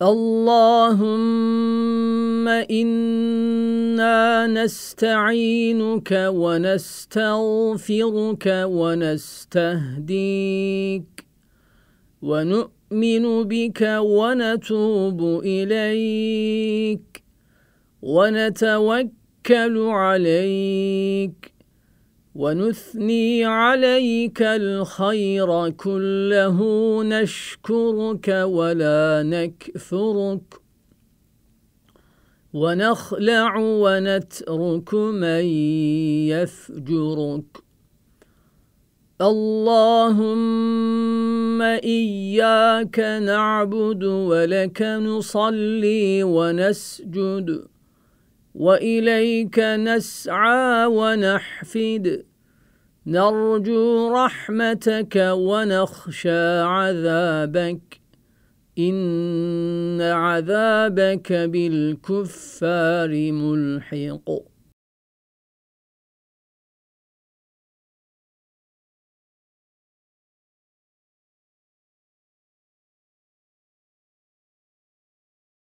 اللهم إنا نستعينك ونستغفرك ونستهديك ونؤمن بك ونتوب إليك ونتوكل عليك ونثني عليك الخير كله نشكرك ولا نكفرك ونخلع ونترك من يفجرك اللهم إياك نعبد ولك نصلي ونسجد وإليك نسعى ونحفد نرجو رحمتك ونخشى عذابك إن عذابك بالكفار ملحق